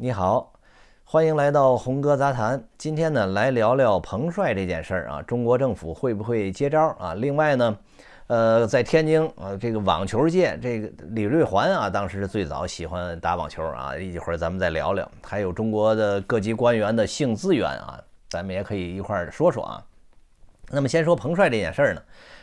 你好，欢迎来到红哥杂谈。今天呢，来聊聊彭帅这件事儿啊，中国政府会不会接招啊？另外呢，呃，在天津呃，这个网球界这个李瑞环啊，当时最早喜欢打网球啊。一会儿咱们再聊聊，还有中国的各级官员的性资源啊，咱们也可以一块儿说说啊。那么先说彭帅这件事儿呢。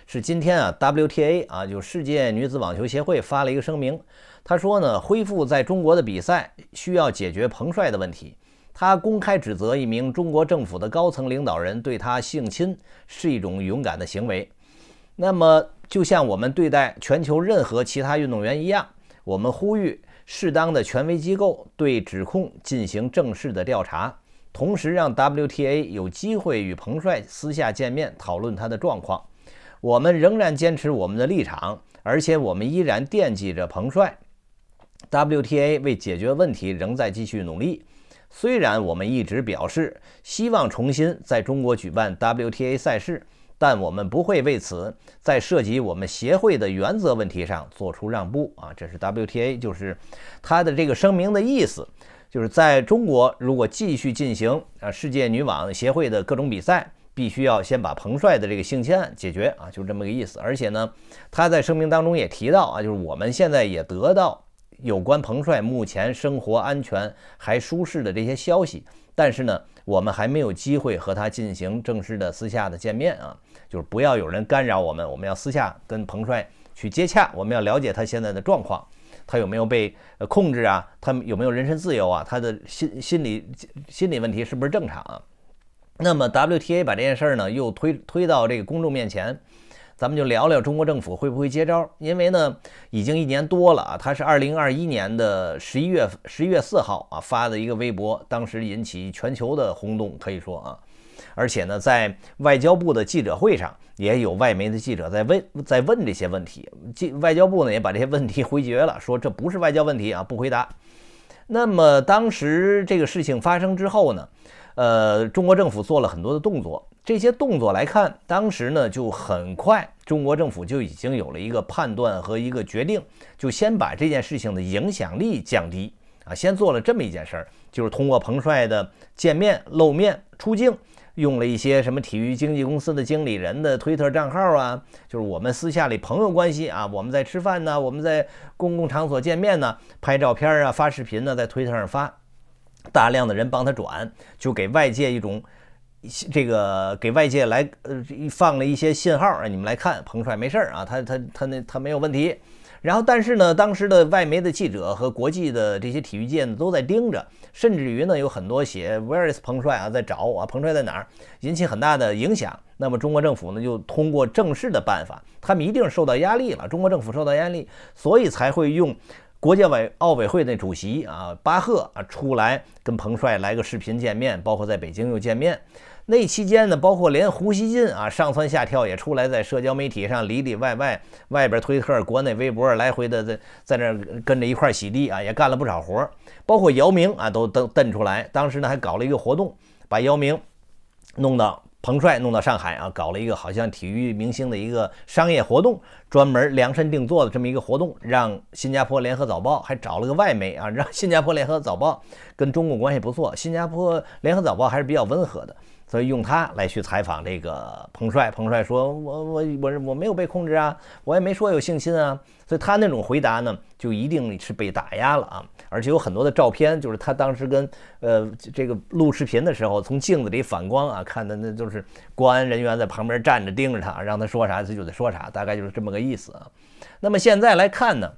是今天啊，WTA 啊，就世界女子网球协会发了一个声明。他说呢，恢复在中国的比赛需要解决彭帅的问题。他公开指责一名中国政府的高层领导人对他性侵，是一种勇敢的行为。那么，就像我们对待全球任何其他运动员一样，我们呼吁适当的权威机构对指控进行正式的调查，同时让 WTA 有机会与彭帅私下见面，讨论他的状况。我们仍然坚持我们的立场，而且我们依然惦记着彭帅。WTA 为解决问题仍在继续努力。虽然我们一直表示希望重新在中国举办 WTA 赛事，但我们不会为此在涉及我们协会的原则问题上做出让步啊！这是 WTA，就是它的这个声明的意思，就是在中国如果继续进行啊世界女网协会的各种比赛。必须要先把彭帅的这个性侵案解决啊，就是这么个意思。而且呢，他在声明当中也提到啊，就是我们现在也得到有关彭帅目前生活安全还舒适的这些消息，但是呢，我们还没有机会和他进行正式的私下的见面啊。就是不要有人干扰我们，我们要私下跟彭帅去接洽，我们要了解他现在的状况，他有没有被控制啊？他有没有人身自由啊？他的心心理心理问题是不是正常？那么 WTA 把这件事儿呢，又推推到这个公众面前，咱们就聊聊中国政府会不会接招？因为呢，已经一年多了啊，他是二零二一年的十一月十一月四号啊发的一个微博，当时引起全球的轰动，可以说啊，而且呢，在外交部的记者会上，也有外媒的记者在问在问这些问题，记外交部呢也把这些问题回绝了，说这不是外交问题啊，不回答。那么当时这个事情发生之后呢？呃，中国政府做了很多的动作，这些动作来看，当时呢就很快，中国政府就已经有了一个判断和一个决定，就先把这件事情的影响力降低啊，先做了这么一件事儿，就是通过彭帅的见面、露面、出镜，用了一些什么体育经纪公司的经理人的推特账号啊，就是我们私下里朋友关系啊，我们在吃饭呢，我们在公共场所见面呢，拍照片啊，发视频呢，在推特上发。大量的人帮他转，就给外界一种，这个给外界来呃放了一些信号，让你们来看彭帅没事儿啊，他他他那他没有问题。然后但是呢，当时的外媒的记者和国际的这些体育界呢都在盯着，甚至于呢有很多写 varis 彭帅啊在找我，彭帅在哪儿，引起很大的影响。那么中国政府呢就通过正式的办法，他们一定受到压力了，中国政府受到压力，所以才会用。国家委奥委会的主席啊，巴赫啊出来跟彭帅来个视频见面，包括在北京又见面。那期间呢，包括连胡锡进啊上蹿下跳也出来，在社交媒体上里里外外、外边推特、国内微博来回的在在那跟着一块洗地啊，也干了不少活包括姚明啊都登登出来，当时呢还搞了一个活动，把姚明弄到彭帅弄到上海啊，搞了一个好像体育明星的一个商业活动，专门量身定做的这么一个活动，让新加坡联合早报还找了个外媒啊，让新加坡联合早报跟中共关系不错，新加坡联合早报还是比较温和的。所以用他来去采访这个彭帅，彭帅说我我我我没有被控制啊，我也没说有性侵啊，所以他那种回答呢，就一定是被打压了啊，而且有很多的照片，就是他当时跟呃这个录视频的时候，从镜子里反光啊看的，那就是公安人员在旁边站着盯着他，让他说啥他就得说啥，大概就是这么个意思啊。那么现在来看呢，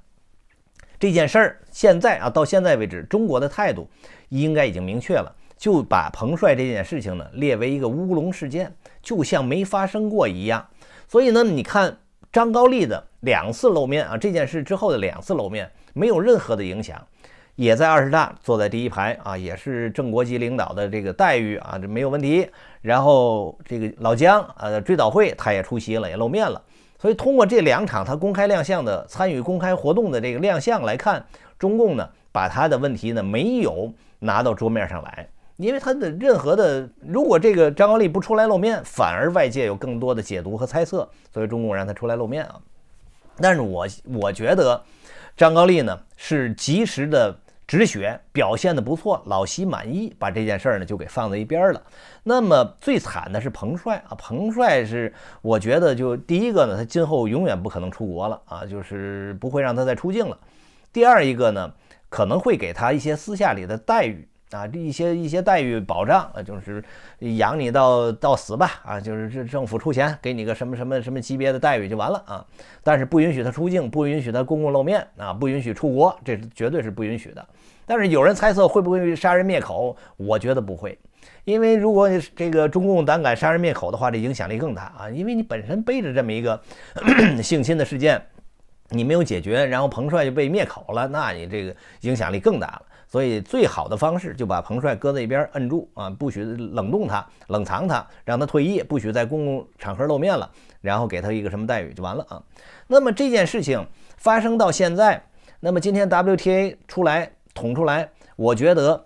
这件事儿现在啊到现在为止，中国的态度应该已经明确了。就把彭帅这件事情呢列为一个乌龙事件，就像没发生过一样。所以呢，你看张高丽的两次露面啊，这件事之后的两次露面没有任何的影响，也在二十大坐在第一排啊，也是正国级领导的这个待遇啊，这没有问题。然后这个老姜呃追悼会他也出席了，也露面了。所以通过这两场他公开亮相的参与公开活动的这个亮相来看，中共呢把他的问题呢没有拿到桌面上来。因为他的任何的，如果这个张高丽不出来露面，反而外界有更多的解读和猜测，所以中共让他出来露面啊。但是我我觉得张高丽呢是及时的止血，表现的不错，老习满意，把这件事儿呢就给放在一边了。那么最惨的是彭帅啊，彭帅是我觉得就第一个呢，他今后永远不可能出国了啊，就是不会让他再出境了。第二一个呢，可能会给他一些私下里的待遇。啊，这些一些待遇保障啊，就是养你到到死吧啊，就是这政府出钱给你个什么什么什么级别的待遇就完了啊，但是不允许他出境，不允许他公共露面啊，不允许出国，这是绝对是不允许的。但是有人猜测会不会杀人灭口？我觉得不会，因为如果这个中共胆敢杀人灭口的话，这影响力更大啊，因为你本身背着这么一个 性侵的事件，你没有解决，然后彭帅就被灭口了，那你这个影响力更大了。所以最好的方式就把彭帅搁在一边摁住啊，不许冷冻他、冷藏他，让他退役，不许在公共场合露面了，然后给他一个什么待遇就完了啊。那么这件事情发生到现在，那么今天 WTA 出来捅出来，我觉得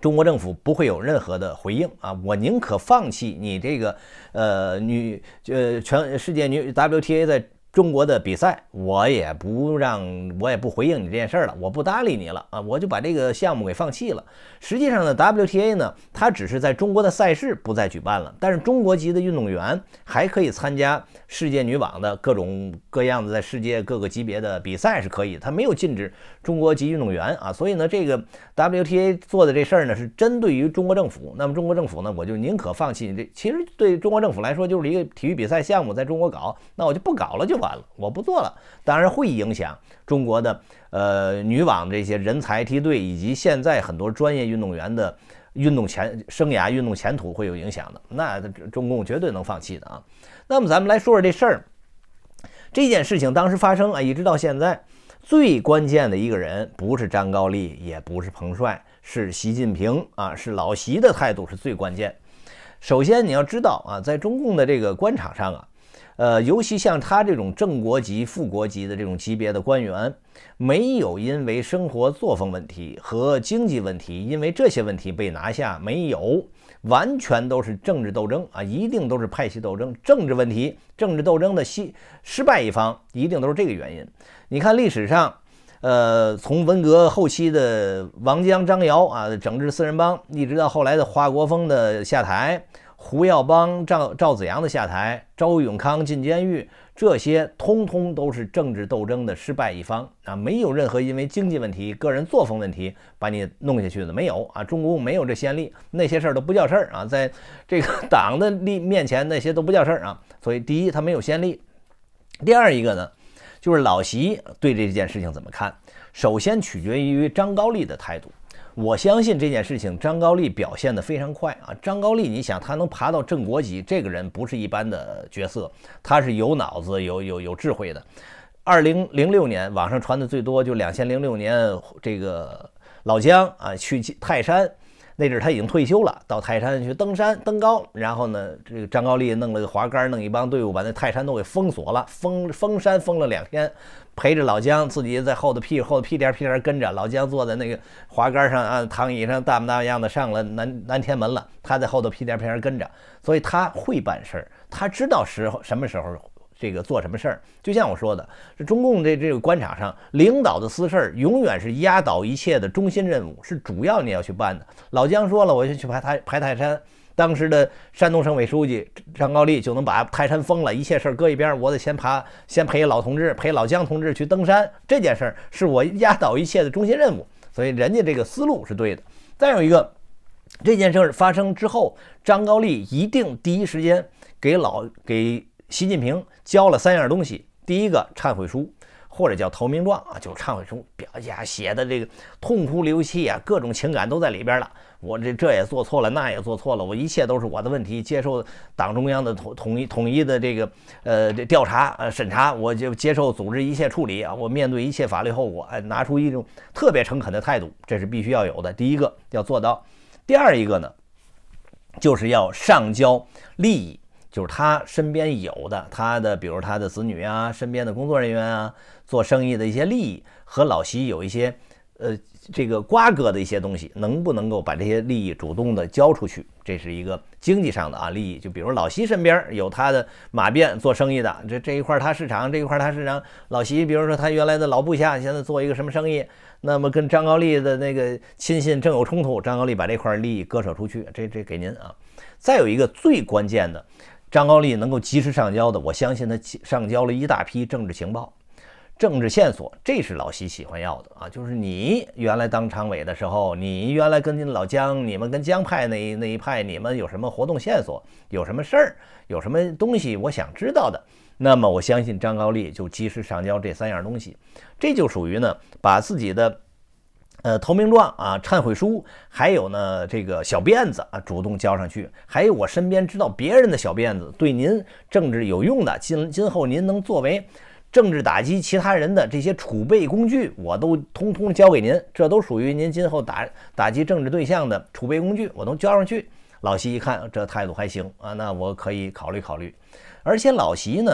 中国政府不会有任何的回应啊，我宁可放弃你这个呃女呃全世界女 WTA 在。中国的比赛，我也不让我也不回应你这件事了，我不搭理你了啊！我就把这个项目给放弃了。实际上呢，WTA 呢，它只是在中国的赛事不再举办了，但是中国籍的运动员还可以参加世界女网的各种各样的在世界各个级别的比赛是可以，它没有禁止中国籍运动员啊。所以呢，这个 WTA 做的这事儿呢，是针对于中国政府。那么中国政府呢，我就宁可放弃这。其实对中国政府来说，就是一个体育比赛项目在中国搞，那我就不搞了就。管了，我不做了。当然会影响中国的呃女网这些人才梯队，以及现在很多专业运动员的运动前生涯、运动前途会有影响的。那中共绝对能放弃的啊。那么咱们来说说这事儿，这件事情当时发生啊，一直到现在，最关键的一个人不是张高丽，也不是彭帅，是习近平啊，是老习的态度是最关键。首先你要知道啊，在中共的这个官场上啊。呃，尤其像他这种正国级、副国级的这种级别的官员，没有因为生活作风问题和经济问题，因为这些问题被拿下，没有，完全都是政治斗争啊，一定都是派系斗争，政治问题，政治斗争的失失败一方，一定都是这个原因。你看历史上，呃，从文革后期的王江、张瑶啊整治四人帮，一直到后来的华国锋的下台。胡耀邦、赵赵子阳的下台，周永康进监狱，这些通通都是政治斗争的失败一方啊！没有任何因为经济问题、个人作风问题把你弄下去的，没有啊！中共没有这先例，那些事儿都不叫事儿啊！在这个 党的立面前，那些都不叫事儿啊！所以，第一，他没有先例；第二，一个呢，就是老习对这件事情怎么看，首先取决于张高丽的态度。我相信这件事情，张高丽表现的非常快啊！张高丽，你想他能爬到正国级，这个人不是一般的角色，他是有脑子、有有有智慧的。二零零六年，网上传的最多就两千零六年，这个老姜啊去泰山。那阵他已经退休了，到泰山去登山登高，然后呢，这个张高丽弄了个滑竿，弄一帮队伍把那泰山都给封锁了，封封山封了两天，陪着老姜自己在后头屁后屁颠屁颠跟着老姜坐在那个滑竿上啊躺椅上大模大样的上了南南天门了，他在后头屁颠屁颠跟着，所以他会办事儿，他知道时候什么时候。这个做什么事儿？就像我说的，这中共这这个官场上，领导的私事儿永远是压倒一切的中心任务，是主要你要去办的。老姜说了，我就去爬泰爬泰山。当时的山东省委书记张高丽就能把泰山封了，一切事儿搁一边，我得先爬，先陪老同志，陪老姜同志去登山。这件事儿是我压倒一切的中心任务，所以人家这个思路是对的。再有一个，这件事儿发生之后，张高丽一定第一时间给老给。习近平交了三样东西，第一个忏悔书或者叫投名状啊，就忏悔书，表家写的这个痛哭流涕啊，各种情感都在里边了。我这这也做错了，那也做错了，我一切都是我的问题，接受党中央的统统一统一的这个呃这调查呃审查，我就接受组织一切处理啊，我面对一切法律后果，哎，拿出一种特别诚恳的态度，这是必须要有的。第一个要做到，第二一个呢，就是要上交利益。就是他身边有的，他的比如他的子女啊，身边的工作人员啊，做生意的一些利益和老习有一些，呃，这个瓜葛的一些东西，能不能够把这些利益主动的交出去，这是一个经济上的啊利益。就比如老习身边有他的马鞭做生意的，这这一块他市场这一块他市场，老习比如说他原来的老部下现在做一个什么生意，那么跟张高丽的那个亲信正有冲突，张高丽把这块利益割舍出去，这这给您啊。再有一个最关键的。张高丽能够及时上交的，我相信他上交了一大批政治情报、政治线索，这是老习喜欢要的啊。就是你原来当常委的时候，你原来跟老江，你们跟江派那那一派，你们有什么活动线索，有什么事儿，有什么东西，我想知道的。那么我相信张高丽就及时上交这三样东西，这就属于呢，把自己的。呃，投名状啊，忏悔书，还有呢，这个小辫子啊，主动交上去。还有我身边知道别人的小辫子，对您政治有用的，今今后您能作为政治打击其他人的这些储备工具，我都通通交给您。这都属于您今后打打击政治对象的储备工具，我都交上去。老习一看这态度还行啊，那我可以考虑考虑。而且老习呢？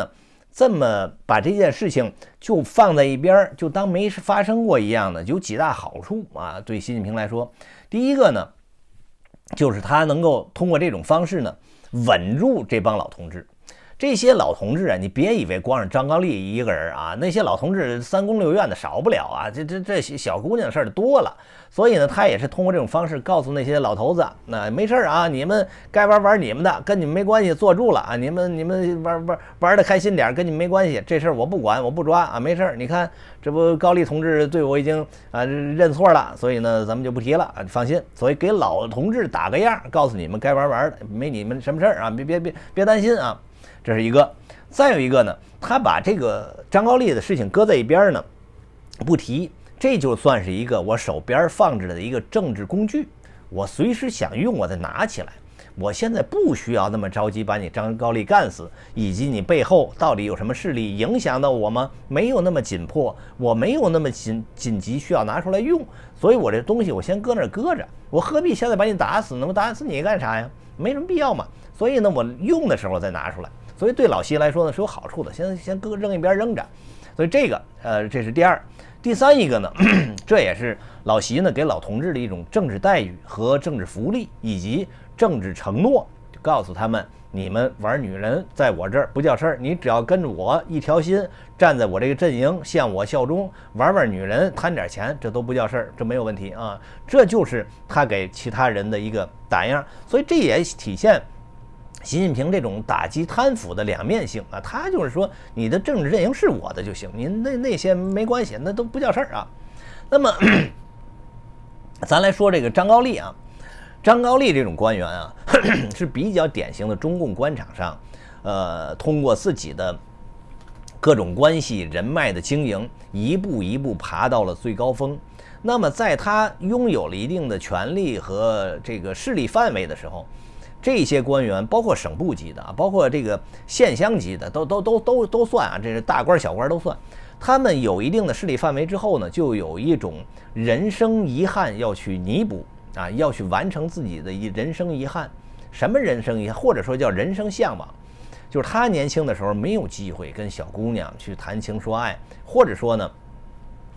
这么把这件事情就放在一边，就当没发生过一样的，有几大好处啊！对习近平来说，第一个呢，就是他能够通过这种方式呢，稳住这帮老同志。这些老同志啊，你别以为光是张高丽一个人啊，那些老同志三宫六院的少不了啊。这这这小姑娘事儿多了，所以呢，他也是通过这种方式告诉那些老头子，那没事儿啊，你们该玩玩你们的，跟你们没关系，坐住了啊，你们你们玩玩玩的开心点，跟你们没关系，这事儿我不管，我不抓啊，没事儿。你看这不高丽同志对我已经啊认错了，所以呢，咱们就不提了啊，放心。所以给老同志打个样，告诉你们该玩玩的，没你们什么事儿啊，别别别别担心啊。这是一个，再有一个呢，他把这个张高丽的事情搁在一边呢，不提，这就算是一个我手边放置的一个政治工具，我随时想用我再拿起来。我现在不需要那么着急把你张高丽干死，以及你背后到底有什么势力影响到我吗？没有那么紧迫，我没有那么紧紧急需要拿出来用，所以我这东西我先搁那儿搁着，我何必现在把你打死？那么打死你干啥呀？没什么必要嘛。所以呢，我用的时候再拿出来。所以对老习来说呢是有好处的，先先搁扔一边扔着，所以这个呃这是第二，第三一个呢，这也是老习呢给老同志的一种政治待遇和政治福利以及政治承诺，告诉他们你们玩女人在我这儿不叫事儿，你只要跟着我一条心，站在我这个阵营，向我效忠，玩玩女人贪点钱这都不叫事儿，这没有问题啊，这就是他给其他人的一个打样，所以这也体现。习近平这种打击贪腐的两面性啊，他就是说，你的政治阵营是我的就行，您那那些没关系，那都不叫事儿啊。那么，咱来说这个张高丽啊，张高丽这种官员啊 是比较典型的中共官场上，呃，通过自己的各种关系人脉的经营，一步一步爬到了最高峰。那么，在他拥有了一定的权力和这个势力范围的时候。这些官员，包括省部级的啊，包括这个县乡级的，都都都都都算啊，这是大官小官都算。他们有一定的势力范围之后呢，就有一种人生遗憾要去弥补啊，要去完成自己的人生遗憾。什么人生遗憾，或者说叫人生向往，就是他年轻的时候没有机会跟小姑娘去谈情说爱，或者说呢。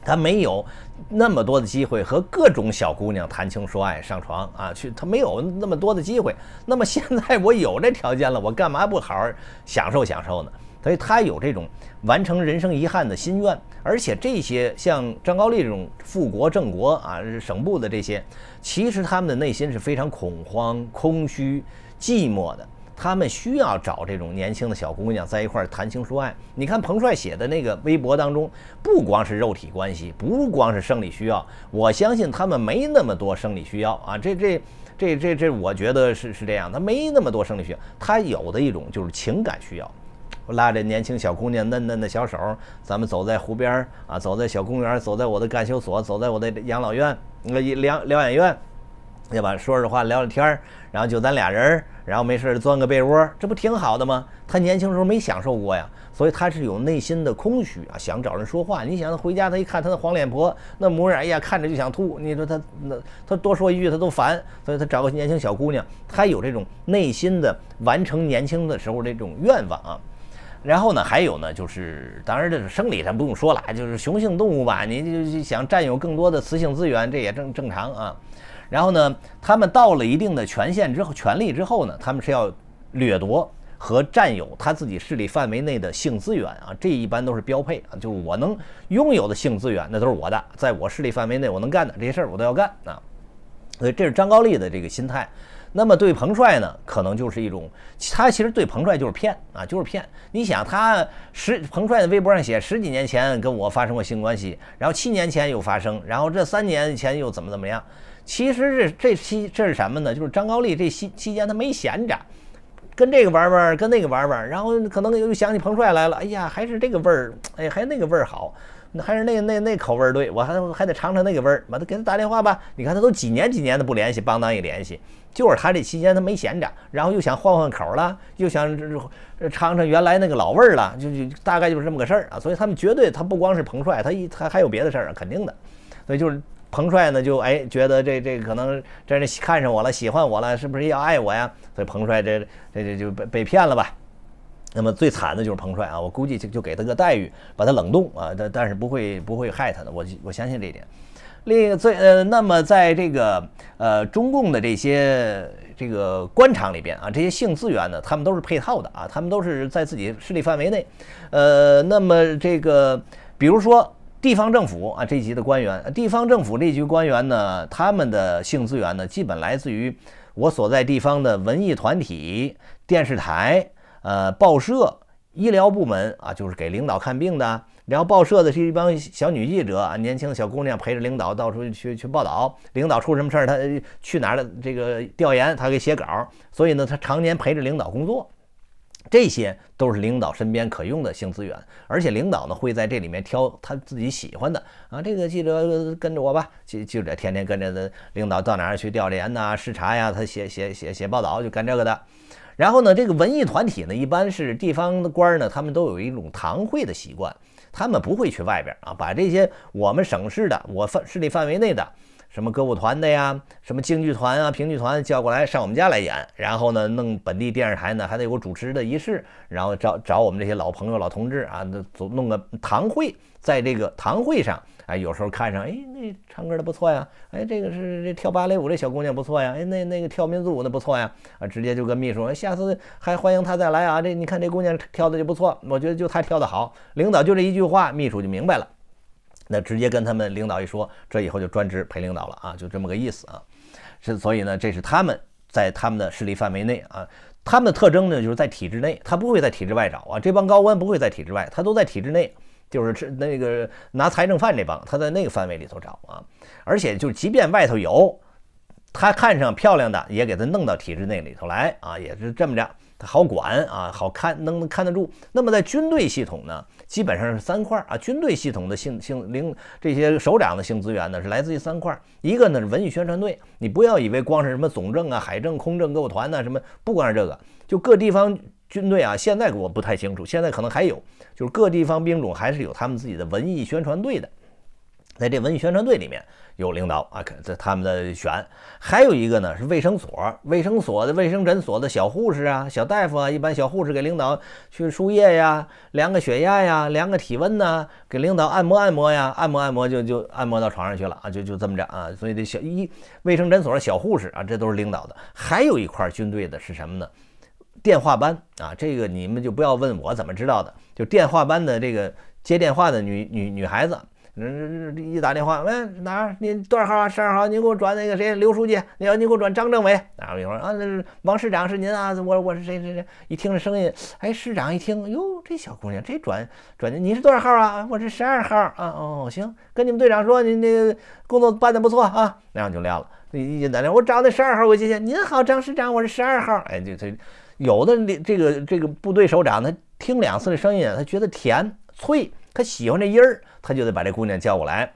他没有那么多的机会和各种小姑娘谈情说爱上床啊，去他没有那么多的机会。那么现在我有这条件了，我干嘛不好好享受享受呢？所以他有这种完成人生遗憾的心愿。而且这些像张高丽这种富国正国啊，省部的这些，其实他们的内心是非常恐慌、空虚、寂寞的。他们需要找这种年轻的小姑娘在一块谈情说爱。你看彭帅写的那个微博当中，不光是肉体关系，不光是生理需要。我相信他们没那么多生理需要啊，这这这这这，我觉得是是这样，他没那么多生理需要，他有的一种就是情感需要。拉着年轻小姑娘嫩嫩的小手，咱们走在湖边啊，走在小公园，走在我的干休所，走在我的养老院、疗疗养院。对吧？说着话聊聊天儿，然后就咱俩人儿，然后没事儿钻个被窝，这不挺好的吗？他年轻时候没享受过呀，所以他是有内心的空虚啊，想找人说话。你想他回家，他一看他那黄脸婆那模样，哎呀，看着就想吐。你说他那他多说一句他都烦，所以他找个年轻小姑娘，他有这种内心的完成年轻的时候这种愿望。啊。然后呢，还有呢，就是当然这是生理，咱不用说了，就是雄性动物吧，你就想占有更多的雌性资源，这也正正常啊。然后呢，他们到了一定的权限之后、权力之后呢，他们是要掠夺和占有他自己势力范围内的性资源啊，这一般都是标配啊，就是我能拥有的性资源，那都是我的，在我势力范围内我能干的这些事儿，我都要干啊。所以这是张高丽的这个心态。那么对彭帅呢，可能就是一种他其实对彭帅就是骗啊，就是骗。你想，他十彭帅的微博上写十几年前跟我发生过性关系，然后七年前又发生，然后这三年前又怎么怎么样。其实这这期这是什么呢？就是张高丽这期期间他没闲着，跟这个玩玩，跟那个玩玩，然后可能又又想起彭帅来了。哎呀，还是这个味儿，哎还还那个味儿好，那还是那那那口味儿对我还还得尝尝那个味儿。把他给他打电话吧，你看他都几年几年的不联系，邦当也联系，就是他这期间他没闲着，然后又想换换口了，又想尝尝原来那个老味儿了，就就大概就是这么个事儿啊。所以他们绝对他不光是彭帅，他一他还有别的事儿啊，肯定的。所以就是。彭帅呢，就哎觉得这这可能真是看上我了，喜欢我了，是不是要爱我呀？所以彭帅这这这就被被骗了吧？那么最惨的就是彭帅啊，我估计就就给他个待遇，把他冷冻啊，但但是不会不会害他的，我我相信这一点。另一最呃，那么在这个呃中共的这些这个官场里边啊，这些性资源呢，他们都是配套的啊，他们都是在自己势力范围内，呃，那么这个比如说。地方政府啊这一级的官员，地方政府这级官员呢，他们的性资源呢，基本来自于我所在地方的文艺团体、电视台、呃报社、医疗部门啊，就是给领导看病的。然后报社的是一帮小女记者，啊，年轻的小姑娘陪着领导到处去去报道，领导出什么事儿，他去哪儿了这个调研，他给写稿。所以呢，他常年陪着领导工作。这些都是领导身边可用的性资源，而且领导呢会在这里面挑他自己喜欢的啊。这个记者跟着我吧，记记者天天跟着领导到哪儿去调研呐、视察呀，他写写写写报道就干这个的。然后呢，这个文艺团体呢，一般是地方的官儿呢，他们都有一种堂会的习惯，他们不会去外边啊，把这些我们省市的、我范势力范围内的。什么歌舞团的呀，什么京剧团啊、评剧团叫过来上我们家来演，然后呢，弄本地电视台呢，还得有个主持的仪式，然后找找我们这些老朋友、老同志啊，弄弄个堂会，在这个堂会上，哎，有时候看上，哎，那唱歌的不错呀，哎，这个是这跳芭蕾舞这小姑娘不错呀，哎，那那个跳民族舞的不错呀，啊，直接就跟秘书说，下次还欢迎她再来啊，这你看这姑娘跳的就不错，我觉得就她跳的好，领导就这一句话，秘书就明白了。那直接跟他们领导一说，这以后就专职陪领导了啊，就这么个意思啊。是，所以呢，这是他们在他们的势力范围内啊。他们的特征呢，就是在体制内，他不会在体制外找啊。这帮高官不会在体制外，他都在体制内，就是那个拿财政饭这帮，他在那个范围里头找啊。而且就即便外头有他看上漂亮的，也给他弄到体制内里头来啊，也是这么着。他好管啊，好看能能看得住。那么在军队系统呢，基本上是三块啊。军队系统的性性领这些首长的性资源呢，是来自于三块。一个呢是文艺宣传队，你不要以为光是什么总政啊、海政、空政歌舞团呐，什么不光是这个，就各地方军队啊。现在我不太清楚，现在可能还有，就是各地方兵种还是有他们自己的文艺宣传队的。在这文艺宣传队里面。有领导啊，这他们的选，还有一个呢是卫生所，卫生所的卫生诊所的小护士啊，小大夫啊，一般小护士给领导去输液呀，量个血压呀，量个体温呐，给领导按摩按摩呀，按摩按摩就就按摩到床上去了啊，就就这么着啊，所以这小一卫生诊所小护士啊，这都是领导的。还有一块军队的是什么呢？电话班啊，这个你们就不要问我怎么知道的，就电话班的这个接电话的女女女孩子。嗯，一打电话，喂，哪儿？你多少号啊？十二号，你给我转那个谁，刘书记。你要你给我转张政委。然后一会儿啊，那是王市长是您啊？我我是谁谁谁？一听这声音，哎，市长一听，哟，这小姑娘这转转您，你是多少号啊？我是十二号啊。哦，行，跟你们队长说，你那个工作办得不错啊。那样就撂了。你那亮，我找那十二号，我接线。您好，张市长，我是十二号。哎，这这有的这个这个部队首长，他听两次这声音，他觉得甜脆。他喜欢这音儿，他就得把这姑娘叫过来，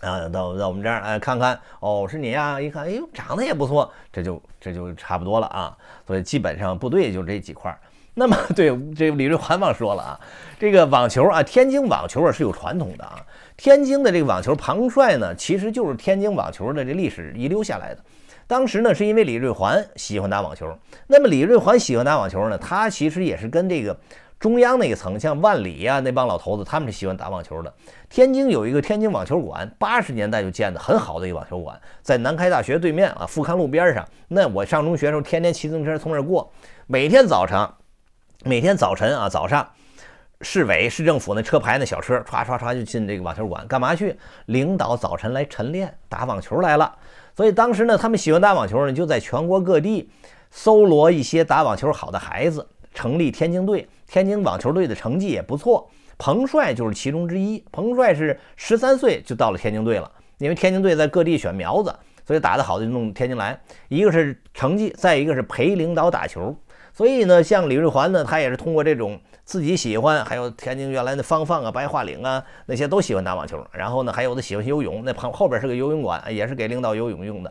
啊，到到我们这儿啊，看看。哦，是你呀！一看，哎呦，长得也不错，这就这就差不多了啊。所以基本上部队就这几块儿。那么 对这李瑞环忘说了啊，这个网球啊，天津网球啊是有传统的啊。天津的这个网球庞帅呢，其实就是天津网球的这历史遗留下来的。当时呢，是因为李瑞环喜欢打网球，那么李瑞环喜欢打网球呢，他其实也是跟这个。中央那一层像万里呀，那帮老头子他们是喜欢打网球的。天津有一个天津网球馆，八十年代就建的很好的一个网球馆，在南开大学对面啊，富康路边上。那我上中学时候，天天骑自行车从那儿过，每天早晨，每天早晨啊早上，市委市政府那车牌那小车唰唰唰就进这个网球馆，干嘛去？领导早晨来晨练打网球来了。所以当时呢，他们喜欢打网球呢，就在全国各地搜罗一些打网球好的孩子。成立天津队，天津网球队的成绩也不错，彭帅就是其中之一。彭帅是十三岁就到了天津队了，因为天津队在各地选苗子，所以打得好的就弄天津来。一个是成绩，再一个是陪领导打球。所以呢，像李瑞环呢，他也是通过这种自己喜欢，还有天津原来的方放啊、白桦岭啊那些都喜欢打网球。然后呢，还有的喜欢游泳，那旁后边是个游泳馆，也是给领导游泳用的。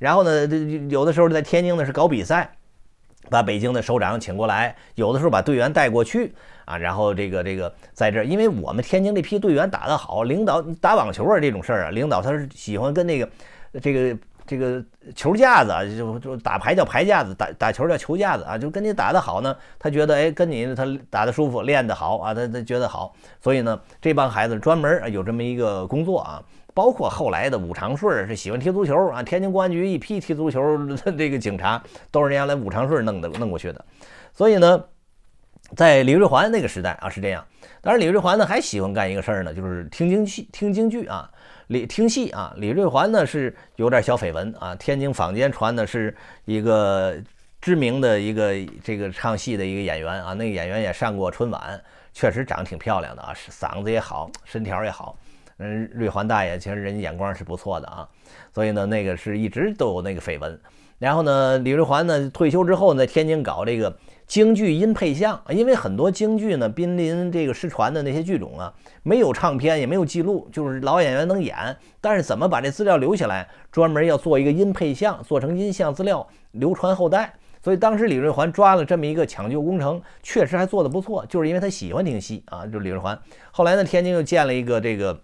然后呢，这有的时候在天津呢是搞比赛。把北京的首长请过来，有的时候把队员带过去啊，然后这个这个在这儿，因为我们天津这批队员打得好，领导打网球啊这种事儿啊，领导他是喜欢跟那个这个这个球架子啊，就就打牌叫牌架子，打打球叫球架子啊，就跟你打得好呢，他觉得哎跟你他打的舒服，练得好啊，他他觉得好，所以呢这帮孩子专门有这么一个工作啊。包括后来的武长顺是喜欢踢足球啊，天津公安局一批踢足球的这个警察都是人家来武长顺弄的弄过去的，所以呢，在李瑞环那个时代啊是这样。当然，李瑞环呢还喜欢干一个事儿呢，就是听京戏、听京剧啊，李听戏啊。李瑞环呢是有点小绯闻啊，天津坊间传的是一个知名的一个这个唱戏的一个演员啊，那个演员也上过春晚，确实长得挺漂亮的啊，嗓子也好，身条也好。嗯，瑞环大爷其实人眼光是不错的啊，所以呢，那个是一直都有那个绯闻。然后呢，李瑞环呢退休之后，呢，在天津搞这个京剧音配像，因为很多京剧呢濒临这个失传的那些剧种啊，没有唱片，也没有记录，就是老演员能演，但是怎么把这资料留下来？专门要做一个音配像，做成音像资料流传后代。所以当时李瑞环抓了这么一个抢救工程，确实还做得不错，就是因为他喜欢听戏啊，就是李瑞环。后来呢，天津又建了一个这个。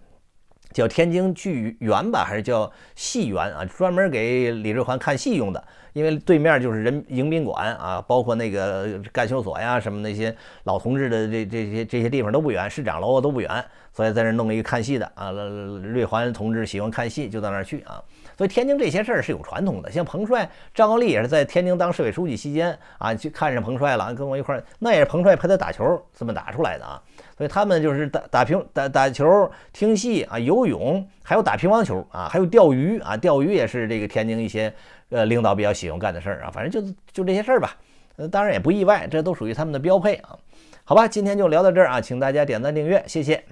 叫天津剧园吧，还是叫戏园啊？专门给李瑞环看戏用的，因为对面就是人迎宾馆啊，包括那个干休所呀，什么那些老同志的这这些这些地方都不远，市长楼都不远，所以在那弄了一个看戏的啊。瑞环同志喜欢看戏，就到那儿去啊。所以天津这些事儿是有传统的，像彭帅、张高丽也是在天津当市委书记期间啊，去看上彭帅了，跟我一块儿，那也是彭帅陪他打球这么打出来的啊。所以他们就是打打乒打打球、听戏啊、游泳，还有打乒乓球啊，还有钓鱼啊。钓鱼也是这个天津一些呃领导比较喜欢干的事儿啊。反正就就这些事儿吧。呃，当然也不意外，这都属于他们的标配啊。好吧，今天就聊到这儿啊，请大家点赞订阅，谢谢。